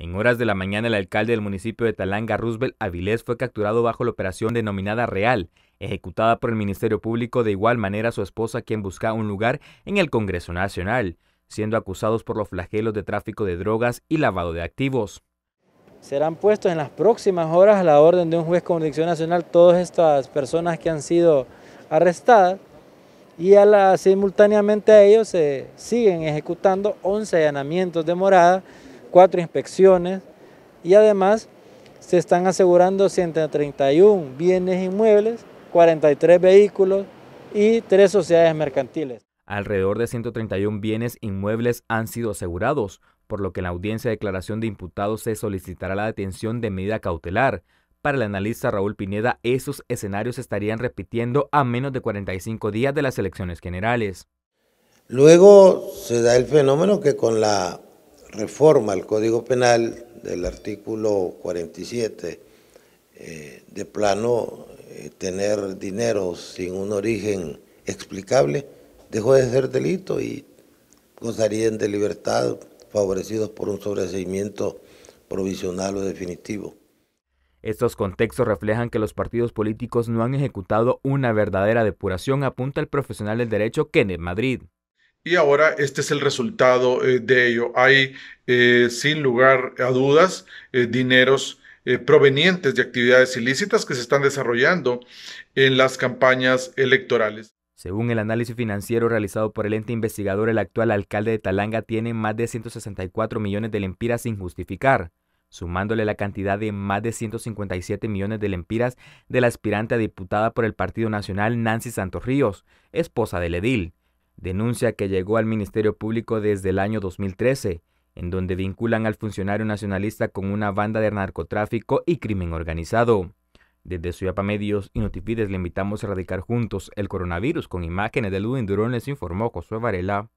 En horas de la mañana, el alcalde del municipio de Talanga, Roosevelt Avilés, fue capturado bajo la operación denominada Real, ejecutada por el Ministerio Público de igual manera a su esposa, quien buscaba un lugar en el Congreso Nacional, siendo acusados por los flagelos de tráfico de drogas y lavado de activos. Serán puestos en las próximas horas a la orden de un juez jurisdicción nacional todas estas personas que han sido arrestadas y a la, simultáneamente a ellos se siguen ejecutando 11 allanamientos de morada cuatro inspecciones y además se están asegurando 131 bienes inmuebles, 43 vehículos y tres sociedades mercantiles. Alrededor de 131 bienes inmuebles han sido asegurados, por lo que en la audiencia de declaración de imputados se solicitará la detención de medida cautelar. Para el analista Raúl Pineda, esos escenarios se estarían repitiendo a menos de 45 días de las elecciones generales. Luego se da el fenómeno que con la reforma al Código Penal del artículo 47, eh, de plano eh, tener dinero sin un origen explicable, dejó de ser delito y gozarían de libertad favorecidos por un sobreseimiento provisional o definitivo. Estos contextos reflejan que los partidos políticos no han ejecutado una verdadera depuración, apunta el profesional del derecho Kenneth Madrid. Y ahora este es el resultado eh, de ello. Hay, eh, sin lugar a dudas, eh, dineros provenientes de actividades ilícitas que se están desarrollando en las campañas electorales. Según el análisis financiero realizado por el ente investigador, el actual alcalde de Talanga tiene más de 164 millones de lempiras sin justificar, sumándole la cantidad de más de 157 millones de lempiras de la aspirante a diputada por el Partido Nacional Nancy Santos Ríos, esposa del edil denuncia que llegó al Ministerio Público desde el año 2013, en donde vinculan al funcionario nacionalista con una banda de narcotráfico y crimen organizado. Desde Suyapa Medios y Notifides le invitamos a erradicar juntos el coronavirus con imágenes de Ludwig Durón, les informó Josué Varela.